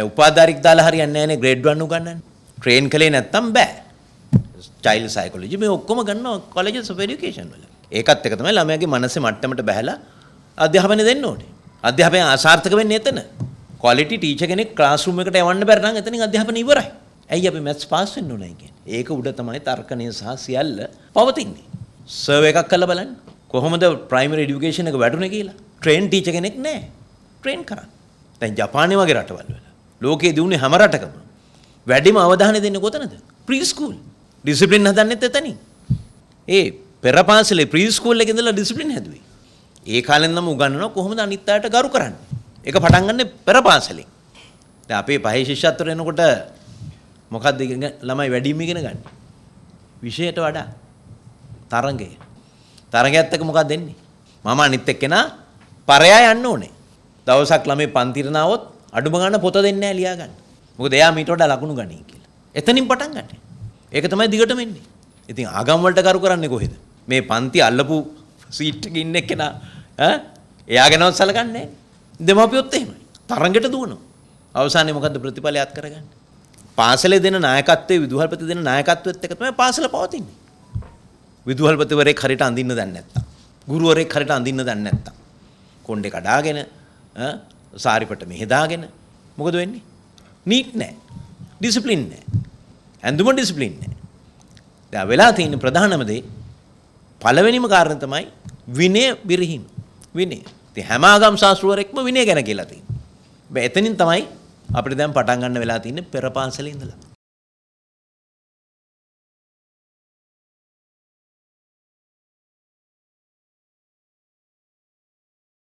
දැන් උපාධාරික දාලා හරියන්නේ නැහැනේ ග්‍රේඩ් 1 උගන්වන්නේ. ට්‍රේන් කළේ නැත්තම් බෑ. චයිල්ඩ් සයිකොලොජි මේ ඔක්කොම ගන්නවා කොලෙජස් ඔෆ් এডুকেෂන් වල. ඒකත් එක තමයි ළමයාගේ මනසේ මට්ටමට බහැලා අධ්‍යාපනය දෙන්න ඕනේ. අධ්‍යාපනය අසාර්ථක වෙන්නේ එතන. ක්වොලිටි ටීචර් කෙනෙක් ක්ලාස් රූම් එකට යවන්න බැරි නම් එතනින් අධ්‍යාපනය ඉවරයි. ඇයි අපි මැත්ස් පාස් වෙන්න ඕනේ කියන්නේ. ඒක උඩ තමයි තර්කණය සහ සියල්ල පවතින්නේ. සර්ව එකක් කරලා බලන්න. කොහොමද ප්‍රයිමරි এডুকেෂන් එක වැටුනේ කියලා. ට්‍රේන් ටීචර් කෙනෙක් නැහැ. ට්‍රේන් කරන්න. දැන් ජපානයේ වගේ රටවල් වල ලෝකේ දිනුනේ හැම රටකම. වැඩිම අවධානය දෙන්නේ කොතනද? ප්‍රීස්කූල්. ඩිසිප්ලින් හදන්නෙත් එතනින්. ඒ පෙරපාසලේ ප්‍රීස්කූල් එකේ ඉඳලා ඩිසිප්ලින් හැදුවේ. ඒ කාලෙන් නම් උගන්වනවා කොහොමද අනිත් අයට ගරු කරන්නේ. ඒක පටන් ගන්නෙ පෙරපාසලෙන්. දැන් අපේ පහේ ශිෂ්‍යත්වර එනකොට මොකද්ද ළමයි වැඩිම ඉගෙන ගන්න? විෂයට වඩා තරඟය. තරඟයත් එක්ක මොකක්ද දෙන්නේ? මම අනිත් එක්කෙනා පරයා යන්න ඕනේ. දවසක් ළමයි පන්තිරනාවොත් අඩුම ගන්න පොත දෙන්න ලියා ගන්න. මොකද එයා මීට වඩා ලකුණු ගනී කියලා. එතනින් පටන් ගන්න. ඒක තමයි දිගටම එන්නේ. ඉතින් ආගම් වලට කරු කරන්නේ කොහෙද? මේ පන්ති අල්ලපු සීට් එකේ ඉන්න එක්කෙනා ඈ එයා ගැනවත් සැලකන්නේ නැහැ. දෙමාපියොත් එහෙමයි. තරඟයට දුවනවා. අවසානයේ මොකද්ද ප්‍රතිඵලයක් කරගන්නේ? පාසලේ දෙන නායකත්වයේ විදුහල්පති දෙන නායකත්වෙත් එක තමයි පාසල පවතින්නේ. විදුහල්පතිවරයෙක් හරියට අඳින්න දන්නේ නැත්තම්. ගුරුවරයෙක් හරියට අඳින්න දන්නේ නැත්තම්. කොණ්ඩේ කඩාගෙන සාරිපට මෙහෙදාගෙන මොකද වෙන්නේ? නීට් නෑ. ඩිසිප්ලින් නෑ. ඇඳුම ඩිසිප්ලින් නෑ. දැන් වෙලා තියෙන ප්‍රධානම දේ පළවෙනිම කාරණේ තමයි විනය බිරිහින්. විනය. ඉතින් හැම ආගම් ශාස්ත්‍රවරයෙක්ම විනය ගැන කියලා තියෙනවා. එතනින් තමයි අපිට දැන් පටන් ගන්න වෙලා තින්නේ පෙර පාසලේ ඉඳලා.